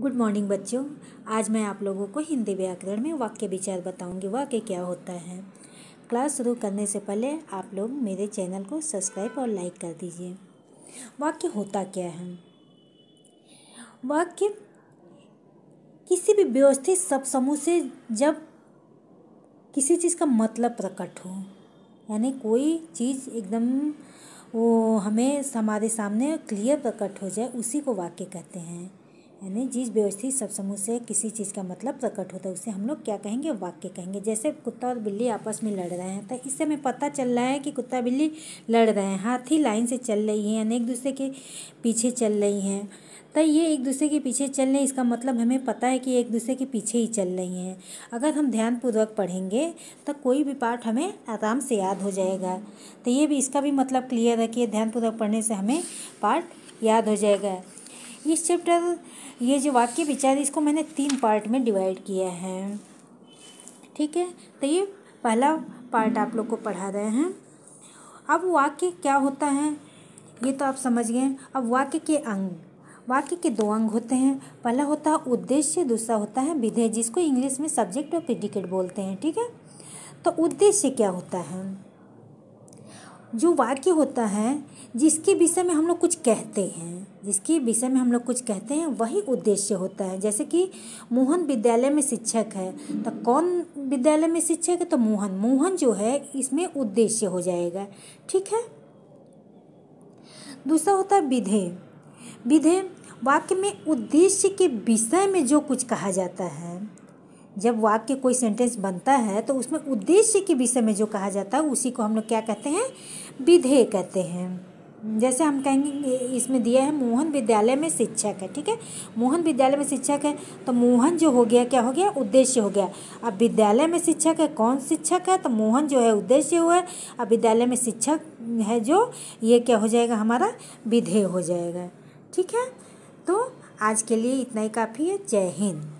good morning बच्चों आज मैं आप लोगों को हिंदी व्याकरण में वाक्य विचार बताऊंगी वाक्य क्या होता है क्लास शुरू करने से पहले आप लोग मेरे चैनल को सब्सक्राइब और लाइक कर दीजिए वाक्य होता क्या है वाक्य किसी भी व्यवस्थित सब समूह से जब किसी चीज़ का मतलब प्रकट हो यानी कोई चीज़ एकदम वो हमें हमारे सामने क्लियर प्रकट हो जाए उसी को वाक्य कहते हैं यानी जिस व्यवस्थित सब समूह से किसी चीज़ का मतलब प्रकट होता है उसे हम लोग क्या कहेंगे वाक्य कहेंगे जैसे कुत्ता और बिल्ली आपस में लड़ रहे हैं तो इससे हमें पता चल रहा है कि कुत्ता बिल्ली लड़ रहे हैं हाथी लाइन से चल रही है यानी एक दूसरे के पीछे चल रही हैं तो ये एक दूसरे के पीछे चल रहे इसका मतलब हमें पता है कि एक दूसरे के पीछे ही चल रही हैं अगर हम ध्यानपूर्वक पढ़ेंगे तो कोई भी पार्ट हमें आराम से याद हो जाएगा तो ये भी इसका भी मतलब क्लियर है कि ध्यानपूर्वक पढ़ने से हमें पार्ट याद हो जाएगा इस चैप्टर ये जो वाक्य विचार इसको मैंने तीन पार्ट में डिवाइड किया है ठीक है तो ये पहला पार्ट आप लोग को पढ़ा रहे हैं अब वाक्य क्या होता है ये तो आप समझ गए अब वाक्य के अंग वाक्य के दो अंग होते हैं पहला होता है उद्देश्य दूसरा होता है विधेय जिसको इंग्लिश में सब्जेक्ट और प्रिडिकेट बोलते हैं ठीक है तो उद्देश्य क्या होता है जो वाक्य होता है जिसके विषय में हम लोग कुछ कहते हैं जिसके विषय में हम लोग कुछ कहते हैं वही उद्देश्य होता है जैसे कि मोहन विद्यालय में शिक्षक है तो कौन विद्यालय में शिक्षक है तो मोहन मोहन जो है इसमें उद्देश्य हो जाएगा ठीक है दूसरा होता है विधेय विधेय वाक्य में उद्देश्य के विषय में जो कुछ कहा जाता है जब वाक्य कोई सेंटेंस बनता है तो उसमें उद्देश्य के विषय में जो कहा जाता है उसी को हम लोग क्या कहते हैं विधेय कहते हैं जैसे हम कहेंगे इसमें दिया है मोहन विद्यालय में शिक्षक है ठीक है मोहन विद्यालय में शिक्षक है तो मोहन जो हो गया क्या हो गया उद्देश्य हो गया अब विद्यालय में शिक्षक है कौन शिक्षक है तो मोहन जो है उद्देश्य हुआ है अब विद्यालय में शिक्षक है जो ये क्या हो जाएगा हमारा विधेय हो जाएगा ठीक है तो आज के लिए इतना ही काफ़ी है जय हिंद